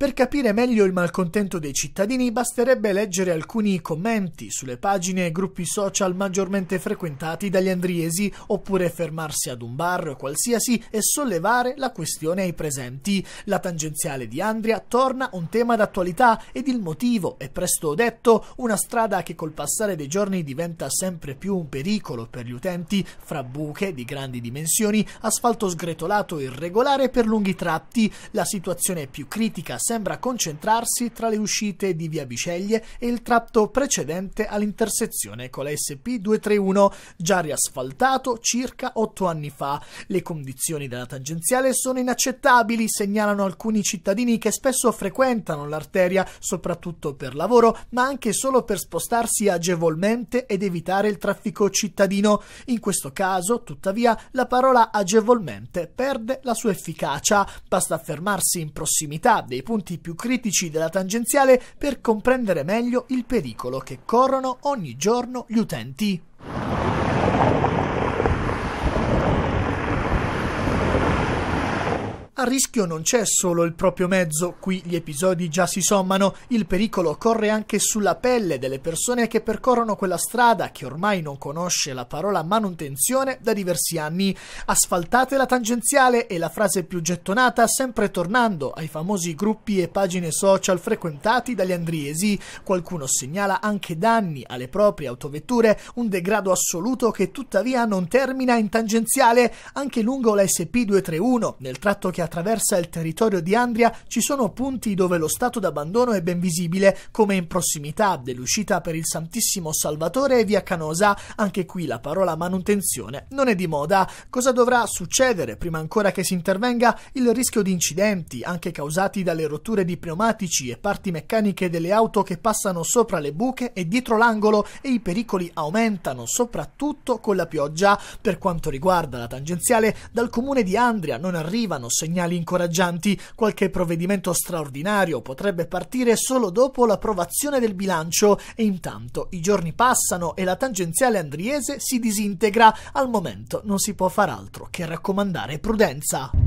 Per capire meglio il malcontento dei cittadini basterebbe leggere alcuni commenti sulle pagine e gruppi social maggiormente frequentati dagli andriesi, oppure fermarsi ad un bar qualsiasi e sollevare la questione ai presenti. La tangenziale di Andria torna un tema d'attualità ed il motivo è presto detto, una strada che col passare dei giorni diventa sempre più un pericolo per gli utenti, fra buche di grandi dimensioni, asfalto sgretolato irregolare per lunghi tratti. La situazione più critica sembra concentrarsi tra le uscite di Via Biceglie e il tratto precedente all'intersezione con la SP 231, già riasfaltato circa otto anni fa. Le condizioni della tangenziale sono inaccettabili, segnalano alcuni cittadini che spesso frequentano l'arteria, soprattutto per lavoro, ma anche solo per spostarsi agevolmente ed evitare il traffico cittadino. In questo caso, tuttavia, la parola agevolmente perde la sua efficacia. Basta fermarsi in prossimità dei punti punti più critici della tangenziale per comprendere meglio il pericolo che corrono ogni giorno gli utenti. A rischio non c'è solo il proprio mezzo, qui gli episodi già si sommano, il pericolo corre anche sulla pelle delle persone che percorrono quella strada che ormai non conosce la parola manutenzione da diversi anni. Asfaltate la tangenziale è la frase più gettonata sempre tornando ai famosi gruppi e pagine social frequentati dagli andriesi. Qualcuno segnala anche danni alle proprie autovetture, un degrado assoluto che tuttavia non termina in tangenziale anche lungo la SP231 nel tratto che ha attraversa il territorio di Andria ci sono punti dove lo stato d'abbandono è ben visibile, come in prossimità dell'uscita per il Santissimo Salvatore e via Canosa. Anche qui la parola manutenzione non è di moda. Cosa dovrà succedere prima ancora che si intervenga? Il rischio di incidenti, anche causati dalle rotture di pneumatici e parti meccaniche delle auto che passano sopra le buche e dietro l'angolo, e i pericoli aumentano, soprattutto con la pioggia. Per quanto riguarda la tangenziale, dal comune di Andria non arrivano segnali segnali incoraggianti, qualche provvedimento straordinario potrebbe partire solo dopo l'approvazione del bilancio e intanto i giorni passano e la tangenziale andriese si disintegra, al momento non si può far altro che raccomandare prudenza.